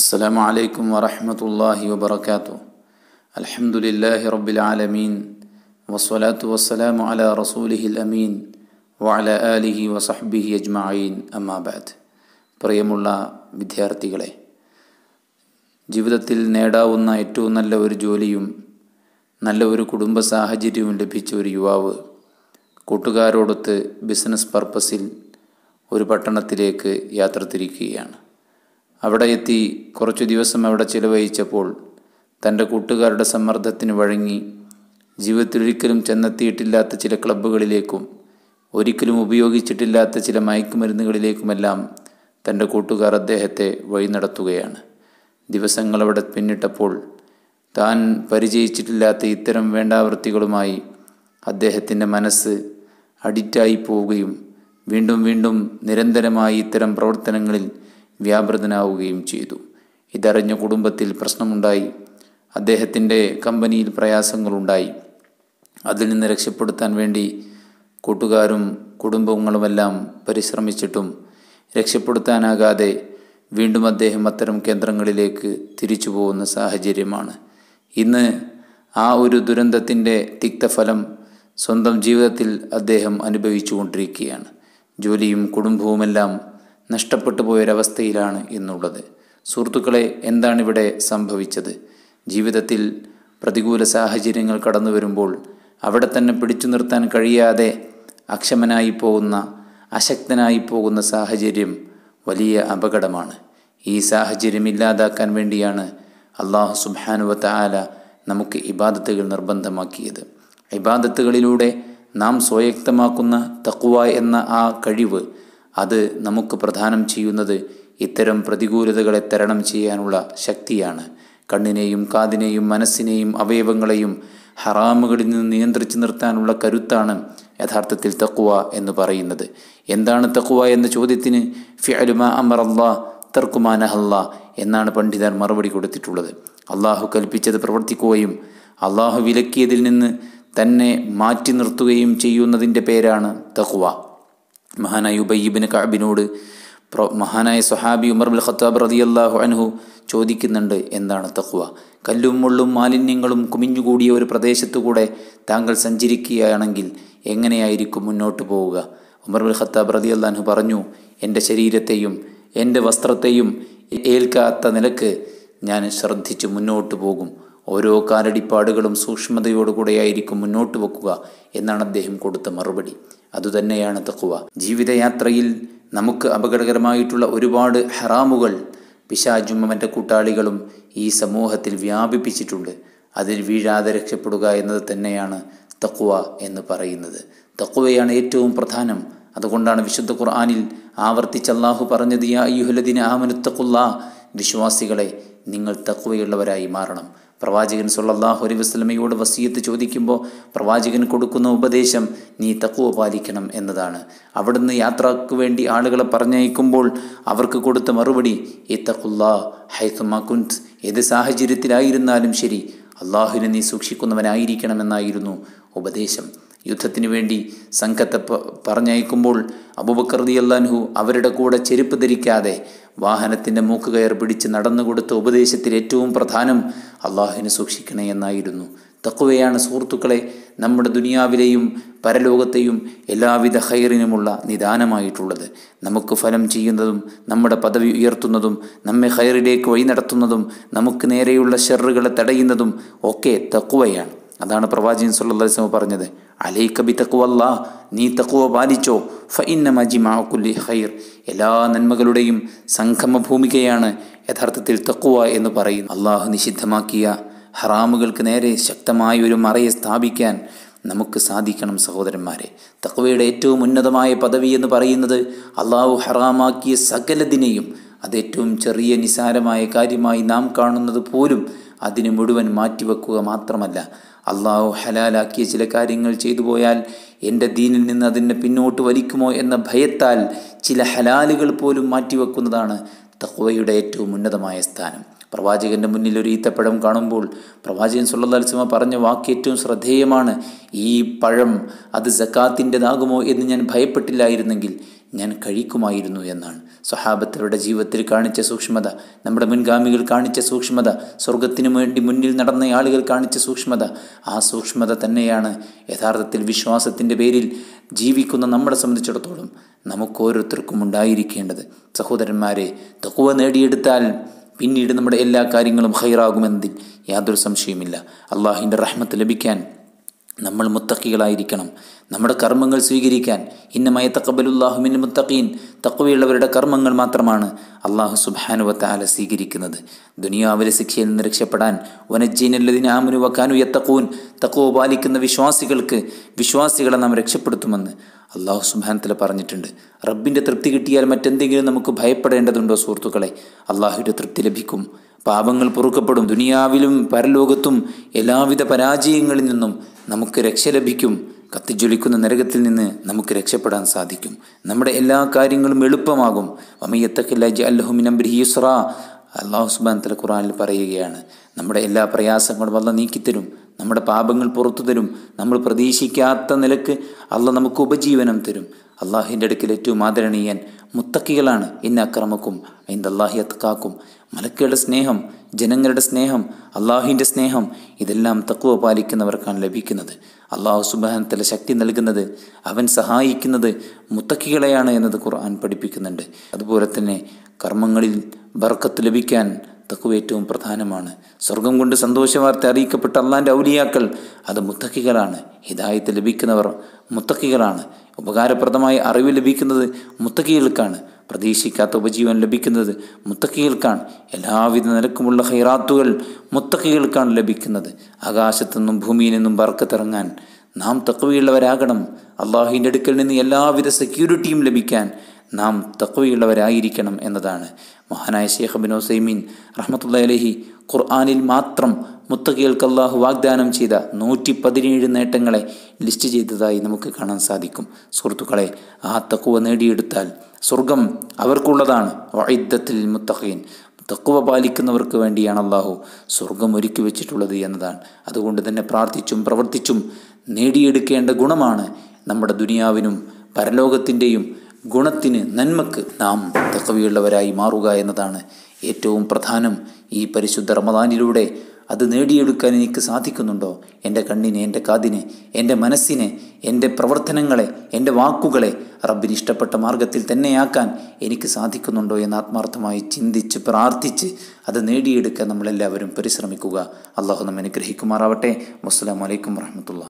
السلام عليكم ورحمة الله وبركاته الحمد لله رب العالمين والصلاة والسلام على رسوله الأمين وعلى آله وصحبه أجمعين أما بعد പ്രിയമുള്ള വിദ്യാർത്ഥികളെ ജീവിതത്തിൽ നേടാവുന്ന ഏറ്റവും നല്ല ഒരു ജോലിയും നല്ല ഒരു കുടുംബ സാഹചര്യവും ലഭിച്ച ഒരു യുവാവ് കൂട്ടുകാരോടൊത്ത് ബിസിനസ് പർപ്പസിൽ ഒരു പട്ടണത്തിലേക്ക് യാത്ര തിരിക്കുകയാണ് അവിടെ എത്തി കുറച്ചു ദിവസം അവിടെ ചിലവഴിച്ചപ്പോൾ തൻ്റെ കൂട്ടുകാരുടെ സമ്മർദ്ദത്തിന് വഴങ്ങി ജീവിതത്തിലൊരിക്കലും ചെന്നെത്തിയിട്ടില്ലാത്ത ചില ക്ലബ്ബുകളിലേക്കും ഒരിക്കലും ഉപയോഗിച്ചിട്ടില്ലാത്ത ചില മയക്കുമരുന്നുകളിലേക്കുമെല്ലാം തൻ്റെ കൂട്ടുകാർ അദ്ദേഹത്തെ വഴി നടത്തുകയാണ് ദിവസങ്ങൾ അവിടെ പിന്നിട്ടപ്പോൾ താൻ പരിചയിച്ചിട്ടില്ലാത്ത ഇത്തരം വേണ്ടാവൃത്തികളുമായി അദ്ദേഹത്തിൻ്റെ മനസ്സ് അഡിക്റ്റായി പോവുകയും വീണ്ടും വീണ്ടും നിരന്തരമായി ഇത്തരം പ്രവർത്തനങ്ങളിൽ വ്യാപൃതനാവുകയും ചെയ്തു ഇതറിഞ്ഞ കുടുംബത്തിൽ പ്രശ്നമുണ്ടായി അദ്ദേഹത്തിൻ്റെ കമ്പനിയിൽ പ്രയാസങ്ങളുണ്ടായി അതിൽ നിന്ന് രക്ഷപ്പെടുത്താൻ വേണ്ടി കൂട്ടുകാരും കുടുംബങ്ങളുമെല്ലാം പരിശ്രമിച്ചിട്ടും രക്ഷപ്പെടുത്താനാകാതെ വീണ്ടും അദ്ദേഹം അത്തരം കേന്ദ്രങ്ങളിലേക്ക് തിരിച്ചു പോകുന്ന സാഹചര്യമാണ് ഇന്ന് ആ ഒരു ദുരന്തത്തിൻ്റെ തിക്തഫലം സ്വന്തം ജീവിതത്തിൽ അദ്ദേഹം അനുഭവിച്ചുകൊണ്ടിരിക്കുകയാണ് ജോലിയും കുടുംബവുമെല്ലാം നഷ്ടപ്പെട്ടു പോയൊരവസ്ഥയിലാണ് എന്നുള്ളത് സുഹൃത്തുക്കളെ എന്താണിവിടെ സംഭവിച്ചത് ജീവിതത്തിൽ പ്രതികൂല സാഹചര്യങ്ങൾ കടന്നു വരുമ്പോൾ അവിടെ തന്നെ പിടിച്ചു നിർത്താൻ കഴിയാതെ അക്ഷമനായി പോകുന്ന അശക്തനായി പോകുന്ന സാഹചര്യം വലിയ അപകടമാണ് ഈ സാഹചര്യം ഇല്ലാതാക്കാൻ വേണ്ടിയാണ് അള്ളാഹു സുബാനുവത്ത ആല നമുക്ക് ഇബാദത്തുകൾ നിർബന്ധമാക്കിയത് ഇബാദത്തുകളിലൂടെ നാം സ്വയക്തമാക്കുന്ന തക്കുവ എന്ന ആ കഴിവ് അത് നമുക്ക് പ്രധാനം ചെയ്യുന്നത് ഇത്തരം പ്രതികൂലതകളെ തരണം ചെയ്യാനുള്ള ശക്തിയാണ് കണ്ണിനെയും കാതിനെയും മനസ്സിനെയും അവയവങ്ങളെയും ഹറാമുകളിൽ നിന്ന് നിയന്ത്രിച്ചു നിർത്താനുള്ള കരുത്താണ് യഥാർത്ഥത്തിൽ തക്കുവ എന്ന് പറയുന്നത് എന്താണ് തക്കുവ എന്ന ചോദ്യത്തിന് ഫിഅലുമ അമറല്ലാ തർക്കുമാനഹല്ല എന്നാണ് പണ്ഡിതൻ മറുപടി കൊടുത്തിട്ടുള്ളത് അള്ളാഹു കൽപ്പിച്ചത് പ്രവർത്തിക്കുകയും അള്ളാഹു വിലക്കിയതിൽ നിന്ന് തന്നെ മാറ്റി നിർത്തുകയും ചെയ്യുന്നതിൻ്റെ പേരാണ് തക്കുവ മഹാനായ ഉബയ്യബിന് കാബിനോട് പ്രൊ മഹാനായ സൊഹാബി ഉമർ ബുൽ ഖത്താബ് അള്ളാഹു അൻഹു ചോദിക്കുന്നുണ്ട് എന്താണ് തഖ്വ കല്ലും മുള്ളും മാലിന്യങ്ങളും കുമിഞ്ഞുകൂടിയ ഒരു പ്രദേശത്തുകൂടെ താങ്കൾ സഞ്ചരിക്കുകയാണെങ്കിൽ എങ്ങനെയായിരിക്കും മുന്നോട്ട് പോവുക ഉമർ ബുൽ ഖത്താബ് അള്ളാഹു പറഞ്ഞു എൻ്റെ ശരീരത്തെയും എൻ്റെ വസ്ത്രത്തെയും ഏൽക്കാത്ത നിലക്ക് ഞാൻ ശ്രദ്ധിച്ച് മുന്നോട്ട് പോകും ഓരോ കാലടിപ്പാടുകളും സൂക്ഷ്മതയോടുകൂടെയായിരിക്കും മുന്നോട്ട് വെക്കുക എന്നാണ് അദ്ദേഹം കൊടുത്ത മറുപടി അതുതന്നെയാണ് തക്കുവ ജീവിതയാത്രയിൽ നമുക്ക് അപകടകരമായിട്ടുള്ള ഒരുപാട് ഹറാമുകൾ പിശാജും കൂട്ടാളികളും ഈ സമൂഹത്തിൽ വ്യാപിപ്പിച്ചിട്ടുണ്ട് അതിൽ വീഴാതെ രക്ഷപ്പെടുക എന്നത് തന്നെയാണ് തക്കുവ എന്ന് പറയുന്നത് തക്കുവയാണ് ഏറ്റവും പ്രധാനം അതുകൊണ്ടാണ് വിശുദ്ധ ഖുർആാനിൽ ആവർത്തിച്ച് അള്ളാഹു പറഞ്ഞത് യാ അയ്യുഹലദിന ആമനുത്തക്കുള്ള വിശ്വാസികളെ നിങ്ങൾ തക്കുവയുള്ളവരായി മാറണം പ്രവാചകൻ സൊല്ലാഹു അലൈ വസ്ലമയോട് വസീയത്ത് ചോദിക്കുമ്പോൾ പ്രവാചകൻ കൊടുക്കുന്ന ഉപദേശം നീ തക്കുവ പാലിക്കണം എന്നതാണ് അവിടുന്ന് യാത്രക്ക് വേണ്ടി ആളുകളെ പറഞ്ഞയക്കുമ്പോൾ അവർക്ക് കൊടുത്ത മറുപടി ഈ തക്കുല്ലാ ഹൈത്തുമാക്കുൻസ് ഏത് സാഹചര്യത്തിലായിരുന്നാലും ശരി അള്ളാഹുവിനെ നീ സൂക്ഷിക്കുന്നവനായിരിക്കണമെന്നായിരുന്നു ഉപദേശം യുദ്ധത്തിന് വേണ്ടി സംഘത്തെ പറഞ്ഞയക്കുമ്പോൾ അബുബക്രതി അല്ലാൻഹു അവരുടെ കൂടെ ചെരുപ്പ് ധരിക്കാതെ വാഹനത്തിൻ്റെ മൂക്കുകയർ പിടിച്ച് നടന്നുകൊടുത്ത ഉപദേശത്തിൽ ഏറ്റവും പ്രധാനം അള്ളാഹുവിനെ സൂക്ഷിക്കണേ എന്നായിരുന്നു തക്കുവയാണ് സുഹൃത്തുക്കളെ നമ്മുടെ ദുനിയാവിലെയും പരലോകത്തെയും എല്ലാവിധ ഹൈറിനുമുള്ള നിദാനമായിട്ടുള്ളത് നമുക്ക് ഫലം ചെയ്യുന്നതും നമ്മുടെ പദവി ഉയർത്തുന്നതും നമ്മെ ഹൈറിലേക്ക് വഴി നടത്തുന്നതും നമുക്ക് നേരെയുള്ള ഷെറുകളെ തടയുന്നതും ഒക്കെ തക്കുവയാണ് അതാണ് പ്രവാചകൻ സല്ലാസ്ലം പറഞ്ഞത് അലൈ കബി തക്കുവല്ലാ നീ തക്കുവ പാലിച്ചോ ഫൈന്ന മജിമാക്കുല്ലി ഹൈർ എല്ലാ നന്മകളുടെയും സംഗമ ഭൂമികയാണ് യഥാർത്ഥത്തിൽ തക്കുവ എന്ന് പറയുന്നു അള്ളാഹു നിഷിദ്ധമാക്കിയ ഹറാമുകൾക്ക് നേരെ ശക്തമായ ഒരു മറയെ സ്ഥാപിക്കാൻ നമുക്ക് സാധിക്കണം സഹോദരന്മാരെ തക്കുവയുടെ ഏറ്റവും ഉന്നതമായ പദവി എന്ന് പറയുന്നത് അള്ളാഹു ഹറാമാക്കിയ സകലതിനെയും അത് ഏറ്റവും ചെറിയ നിസാരമായ കാര്യമായി നാം കാണുന്നത് പോലും അതിന് മുഴുവൻ മാറ്റിവെക്കുക മാത്രമല്ല അള്ളാഹു ഹലാലാക്കിയ ചില കാര്യങ്ങൾ ചെയ്തു പോയാൽ എൻ്റെ ദീനിൽ നിന്ന് അതിനെ പിന്നോട്ട് വലിക്കുമോ എന്ന ഭയത്താൽ ചില ഹലാലുകൾ പോലും മാറ്റിവെക്കുന്നതാണ് തഹ്വയുടെ ഏറ്റവും ഉന്നതമായ സ്ഥാനം പ്രവാചകൻ്റെ മുന്നിൽ ഒരു ഈത്തപ്പഴം കാണുമ്പോൾ പ്രവാചകൻ സുല്ലാസ്മ പറഞ്ഞ വാക്ക് ഏറ്റവും ശ്രദ്ധേയമാണ് ഈ പഴം അത് സക്കാത്തിൻ്റെതാകുമോ എന്ന് ഞാൻ ഭയപ്പെട്ടില്ലായിരുന്നെങ്കിൽ ഞാൻ കഴിക്കുമായിരുന്നു എന്നാണ് സ്വഹാബത്തവരുടെ ജീവിതത്തിൽ കാണിച്ച സൂക്ഷ്മത നമ്മുടെ മുൻഗാമികൾ കാണിച്ച സൂക്ഷ്മത സ്വർഗത്തിനു വേണ്ടി മുന്നിൽ നടന്ന ആളുകൾ കാണിച്ച സൂക്ഷ്മത ആ സൂക്ഷ്മത തന്നെയാണ് യഥാർത്ഥത്തിൽ വിശ്വാസത്തിൻ്റെ പേരിൽ ജീവിക്കുന്ന നമ്മളെ സംബന്ധിച്ചിടത്തോളം നമുക്കോരോരുത്തർക്കും ഉണ്ടായിരിക്കേണ്ടത് സഹോദരന്മാരെ തക്കുവ നേടിയെടുത്താൽ പിന്നീട് നമ്മുടെ എല്ലാ കാര്യങ്ങളും ഹൈറാകുമെന്നതിൽ യാതൊരു സംശയമില്ല അള്ളാഹിൻ്റെ റഹ്മത്ത് ലഭിക്കാൻ നമ്മൾ മുത്തക്കികളായിരിക്കണം നമ്മുടെ കർമ്മങ്ങൾ സ്വീകരിക്കാൻ ഇന്നമയ തക്കബലുല്ലാഹുമിൻ മുത്തഖീൻ തക്കവയുള്ളവരുടെ കർമ്മങ്ങൾ മാത്രമാണ് അള്ളാഹു സുബാനുവത്താല സ്വീകരിക്കുന്നത് ദുനിയാവിലെ ശിക്ഷയിൽ നിന്ന് രക്ഷപ്പെടാൻ വനജീനല്ലതിന് ആമുനു വക്കാനു യത്തക്കൂൻ തക്കവ പാലിക്കുന്ന വിശ്വാസികൾക്ക് വിശ്വാസികളെ നാം രക്ഷപ്പെടുത്തുമെന്ന് അള്ളാഹു സുബാനത്തിൽ പറഞ്ഞിട്ടുണ്ട് റബ്ബിൻ്റെ തൃപ്തി കിട്ടിയാൽ മറ്റെന്തെങ്കിലും നമുക്ക് ഭയപ്പെടേണ്ടതുണ്ടോ സുഹൃത്തുക്കളെ അള്ളാഹുവിൻ്റെ തൃപ്തി ലഭിക്കും പാപങ്ങൾ പൊറുക്കപ്പെടും ദുനിയാവിലും പരലോകത്തും എല്ലാവിധ പരാജയങ്ങളിൽ നിന്നും നമുക്ക് രക്ഷ ലഭിക്കും കത്തിജ്വലിക്കുന്ന നരകത്തിൽ നിന്ന് നമുക്ക് രക്ഷപ്പെടാൻ സാധിക്കും നമ്മുടെ എല്ലാ കാര്യങ്ങളും എളുപ്പമാകും അമിയത്തക്കില്ലാജി അല്ലഹുമിൻ യുസ്ര അള്ളാഹു സുബാൻ തല ഖുറാനിൽ പറയുകയാണ് നമ്മുടെ എല്ലാ പ്രയാസങ്ങളും അല്ല നീക്കിത്തരും നമ്മുടെ പാപങ്ങൾ പുറത്തു തരും നമ്മൾ പ്രതീക്ഷിക്കാത്ത നിലക്ക് അല്ല നമുക്ക് ഉപജീവനം തരും അള്ളാഹിൻ്റെ അടുക്കൽ ഏറ്റവും ആദരണീയൻ മുത്തക്കികളാണ് ഇന്ന അക്രമക്കും അല്ലാഹി അത്കാക്കും മലക്കുകളുടെ സ്നേഹം ജനങ്ങളുടെ സ്നേഹം അള്ളാഹുവിൻ്റെ സ്നേഹം ഇതെല്ലാം തക്കുവ പാലിക്കുന്നവർക്കാണ് ലഭിക്കുന്നത് അള്ളാഹു സുബാനത്തിലെ ശക്തി നൽകുന്നത് അവൻ സഹായിക്കുന്നത് മുത്തക്കികളെയാണ് എന്നത് ഖുർആൻ പഠിപ്പിക്കുന്നുണ്ട് അതുപോലെ തന്നെ കർമ്മങ്ങളിൽ ബർക്കത്ത് ലഭിക്കാൻ തക്കുവ ഏറ്റവും പ്രധാനമാണ് സ്വർഗം കൊണ്ട് സന്തോഷവാർത്ത അറിയിക്കപ്പെട്ട അള്ളാൻ്റെ ഔലിയാക്കൾ അത് മുത്തക്കികളാണ് ഹിദായത്ത് ലഭിക്കുന്നവർ മുത്തക്കികളാണ് ഉപകാരപ്രദമായ അറിവ് ലഭിക്കുന്നത് മുത്തക്കികൾക്കാണ് പ്രതീക്ഷിക്കാത്ത ഉപജീവൻ ലഭിക്കുന്നത് മുത്തക്കികൾക്കാണ് എല്ലാവിധ നിരക്കുമുള്ള ഹൈറാത്തുകൾ മുത്തക്കികൾക്കാണ് ലഭിക്കുന്നത് ആകാശത്തു നിന്നും ഭൂമിയിൽ നിന്നും വറക്കത്തിറങ്ങാൻ നാം തക്കവയുള്ളവരാകണം അള്ളാഹുവിൻ്റെ അടുക്കൽ നിന്ന് എല്ലാവിധ സെക്യൂരിറ്റിയും ലഭിക്കാൻ നാം തക്കവയുള്ളവരായിരിക്കണം എന്നതാണ് മഹാനായ ഷേഖ് ബിൻ ഒസൈമീൻ റഹ്മത്തുള്ള അലഹി ഖുർആാനിൽ മാത്രം മുത്തഖികൾക്ക് അള്ളാഹു വാഗ്ദാനം ചെയ്ത നൂറ്റി പതിനേഴ് നേട്ടങ്ങളെ ലിസ്റ്റ് ചെയ്തതായി നമുക്ക് കാണാൻ സാധിക്കും സുഹൃത്തുക്കളെ ആ തക്കുവ നേടിയെടുത്താൽ സ്വർഗം അവർക്കുള്ളതാണ് വൈദ്യത്തിൽ മുത്തഖീൻ തക്കുവ പാലിക്കുന്നവർക്ക് വേണ്ടിയാണ് അള്ളാഹു സ്വർഗം ഒരുക്കി വെച്ചിട്ടുള്ളത് എന്നതാണ് അതുകൊണ്ട് തന്നെ പ്രാർത്ഥിച്ചും പ്രവർത്തിച്ചും നേടിയെടുക്കേണ്ട ഗുണമാണ് നമ്മുടെ ദുനിയാവിനും പരലോകത്തിൻ്റെയും ഗുണത്തിന് നന്മക്ക് നാം തക്കവിയുള്ളവരായി മാറുക എന്നതാണ് ഏറ്റവും പ്രധാനം ഈ പരിശുദ്ധ റമദാനിലൂടെ അത് നേടിയെടുക്കാൻ എനിക്ക് സാധിക്കുന്നുണ്ടോ എൻ്റെ കണ്ണിനെ എൻ്റെ കാതിനെ എൻ്റെ മനസ്സിനെ എൻ്റെ പ്രവർത്തനങ്ങളെ എൻ്റെ വാക്കുകളെ റബ്ബിന് ഇഷ്ടപ്പെട്ട മാർഗത്തിൽ തന്നെയാക്കാൻ എനിക്ക് സാധിക്കുന്നുണ്ടോ എന്ന് ആത്മാർത്ഥമായി ചിന്തിച്ച് പ്രാർത്ഥിച്ച് അത് നേടിയെടുക്കാൻ നമ്മളെല്ലാവരും പരിശ്രമിക്കുക അള്ളാഹു നമ്മെ അനുഗ്രഹിക്കുമാറാവട്ടെ വലൈക്കും വാഹമത്തുള്ള